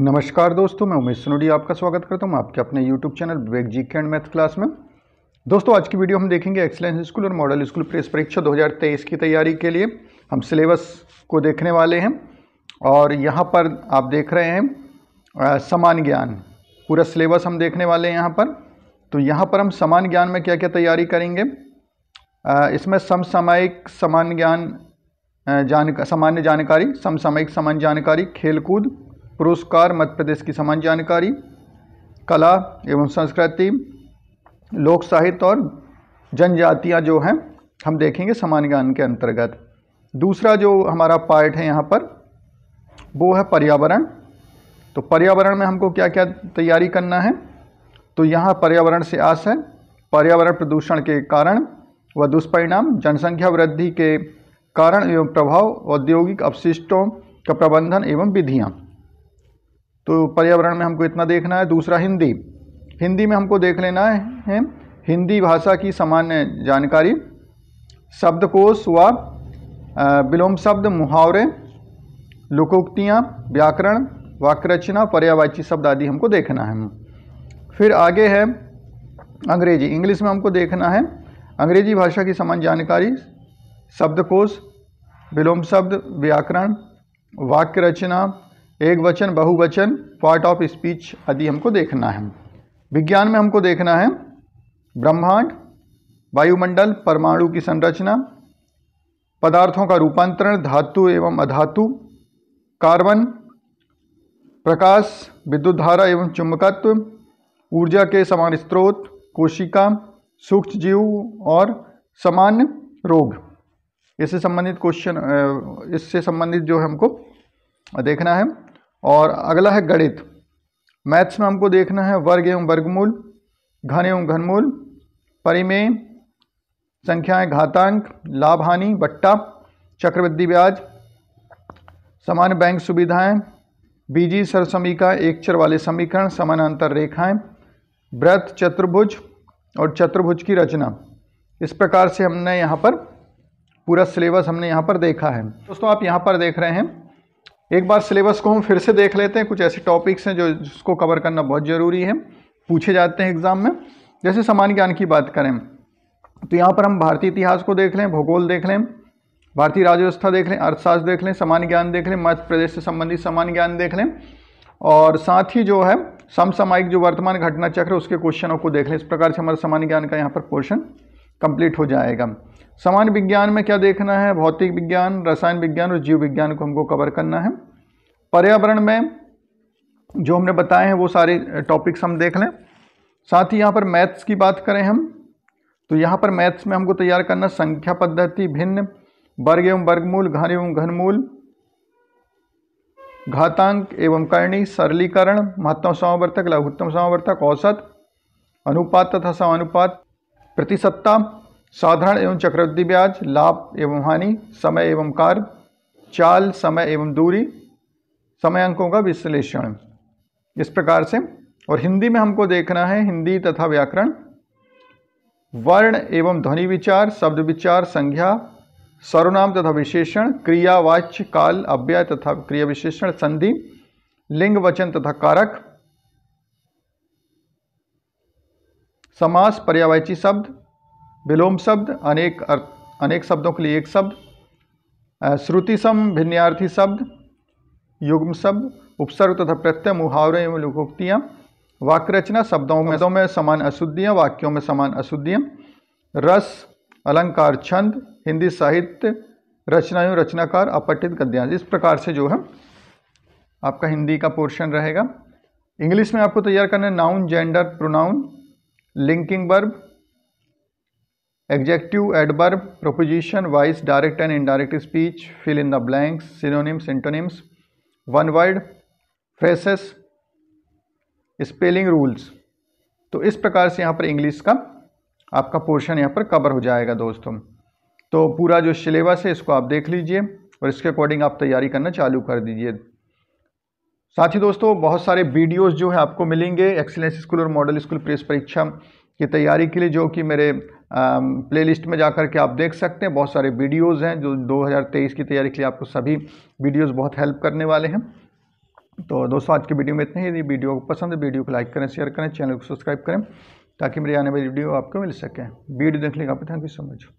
नमस्कार दोस्तों मैं उमेश सनोडी आपका स्वागत करता हूं आपके अपने यूट्यूब चैनल विवेक जी के एंड मैथ क्लास में दोस्तों आज की वीडियो हम देखेंगे एक्सलेंस स्कूल और मॉडल स्कूल प्रेस परीक्षा 2023 की तैयारी के लिए हम सिलेबस को देखने वाले हैं और यहाँ पर आप देख रहे हैं समान ज्ञान पूरा सिलेबस हम देखने वाले हैं यहाँ पर तो यहाँ पर हम समान ज्ञान में क्या क्या तैयारी करेंगे इसमें समसामयिक समान ज्ञान जान सामान्य जानकारी समसामयिक समान जानकारी खेलकूद पुरस्कार मध्य प्रदेश की समान जानकारी कला एवं संस्कृति लोक साहित्य और जनजातियाँ जो हैं हम देखेंगे समान ज्ञान के अंतर्गत दूसरा जो हमारा पार्ट है यहाँ पर वो है पर्यावरण तो पर्यावरण में हमको क्या क्या तैयारी करना है तो यहाँ पर्यावरण से आस है पर्यावरण प्रदूषण के कारण व दुष्परिणाम जनसंख्या वृद्धि के कारण एवं प्रभाव औद्योगिक अवशिष्टों का प्रबंधन एवं विधियाँ तो पर्यावरण में हमको इतना देखना है दूसरा हिंदी हिंदी में हमको देख लेना है हिंदी भाषा की सामान्य जानकारी शब्दकोश व विलोम शब्द मुहावरे लोकोक्तियाँ व्याकरण वाक्य रचना पर्यावाची शब्द आदि हमको देखना है फिर आगे है अंग्रेजी इंग्लिश में हमको देखना है अंग्रेजी भाषा की समान जानकारी शब्दकोश विलोम शब्द व्याकरण वाक्य रचना एक वचन बहुवचन पार्ट ऑफ स्पीच आदि हमको देखना है विज्ञान में हमको देखना है ब्रह्मांड वायुमंडल परमाणु की संरचना पदार्थों का रूपांतरण धातु एवं अधातु कार्बन प्रकाश विद्युत धारा एवं चुंबकत्व ऊर्जा के समान स्रोत कोशिका सूक्ष्म जीव और सामान्य रोग इससे संबंधित क्वेश्चन इससे संबंधित जो हमको देखना है और अगला है गणित मैथ्स में हमको देखना है वर्ग एवं वर्गमूल घन एवं घनमूल परिमेय संख्याएं घातांक लाभ हानि बट्टा चक्रवृद्धि ब्याज सामान्य बैंक सुविधाएं बीजी सरसमीका एकचर वाले समीकरण समानांतर रेखाएं व्रत चतुर्भुज और चतुर्भुज की रचना इस प्रकार से हमने यहाँ पर पूरा सिलेबस हमने यहाँ पर देखा है दोस्तों आप यहाँ पर देख रहे हैं एक बार सिलेबस को हम फिर से देख लेते हैं कुछ ऐसे टॉपिक्स हैं जो जिसको कवर करना बहुत ज़रूरी है पूछे जाते हैं एग्ज़ाम में जैसे समान ज्ञान की बात करें तो यहाँ पर हम भारतीय इतिहास को देख लें भूगोल देख लें भारतीय राज्य व्यवस्था देख लें अर्थशास्त्र देख लें सामान्य ज्ञान देख लें मध्य प्रदेश से संबंधित सामान्य ज्ञान देख लें और साथ ही जो है समसामायिक जो वर्तमान घटना चक्र उसके क्वेश्चनों को देख लें इस प्रकार से हमारा सामान्य ज्ञान का यहाँ पर पोर्शन कंप्लीट हो जाएगा सामान्य विज्ञान में क्या देखना है भौतिक विज्ञान रसायन विज्ञान और जीव विज्ञान को हमको कवर करना है पर्यावरण में जो हमने बताए हैं वो सारे टॉपिक्स हम देख लें साथ ही यहाँ पर मैथ्स की बात करें हम तो यहाँ पर मैथ्स में हमको तैयार करना संख्या पद्धति भिन्न वर्ग एवं वर्गमूल घन एवं घनमूल घातांक एवं करणी सरलीकरण महत्तम समावर्तक लघुत्तम समावर्तक औसत अनुपात तथा समानुपात प्रतिसत्ता साधारण एवं चक्रवृद्धि ब्याज लाभ एवं हानि समय एवं कार्य चाल समय एवं दूरी समय अंकों का विश्लेषण इस प्रकार से और हिंदी में हमको देखना है हिंदी तथा व्याकरण वर्ण एवं ध्वनि विचार शब्द विचार संज्ञा सर्वनाम तथा विशेषण क्रिया वाच्य काल अव्यय तथा क्रिया विशेषण संधि लिंग वचन तथा कारक समास पर्यावाची शब्द विलोम शब्द अनेक अर्थ अनेक शब्दों के लिए एक शब्द श्रुति सम भिन्नार्थी शब्द युग्म शब्द उपसर्ग तथा प्रत्यय मुहावरे एवं लुकोक्तियाँ वाक्य रचना शब्दों में में समान अशुद्धियाँ वाक्यों में समान अशुद्धियाँ रस अलंकार छंद हिंदी साहित्य रचना एवं रचनाकार अपठित गद्यांश इस प्रकार से जो है आपका हिंदी का पोर्शन रहेगा इंग्लिश में आपको तैयार करना है noun gender pronoun linking verb adjective adverb preposition voice direct and indirect speech fill in the blanks synonyms antonyms one word phrases spelling rules तो इस प्रकार से यहाँ पर इंग्लिश का आपका पोर्शन यहाँ पर कवर हो जाएगा दोस्तों तो पूरा जो सिलेबस है इसको आप देख लीजिए और इसके अकॉर्डिंग आप तैयारी करना चालू कर दीजिए साथ ही दोस्तों बहुत सारे वीडियोस जो है आपको मिलेंगे एक्सीलेंस स्कूल और मॉडल स्कूल प्रेस परीक्षा की तैयारी के लिए जो कि मेरे प्लेलिस्ट में जाकर के आप देख सकते हैं बहुत सारे वीडियोस हैं जो 2023 की तैयारी के लिए आपको सभी वीडियोस बहुत हेल्प करने वाले हैं तो दोस्तों आज की वीडियो में इतना ही यदि वीडियो को पसंद है वीडियो को लाइक करें शेयर करें चैनल को सब्सक्राइब करें ताकि मेरी आने वाली वीडियो आपको मिल सके वीडियो देखने का थैंक यू सो मच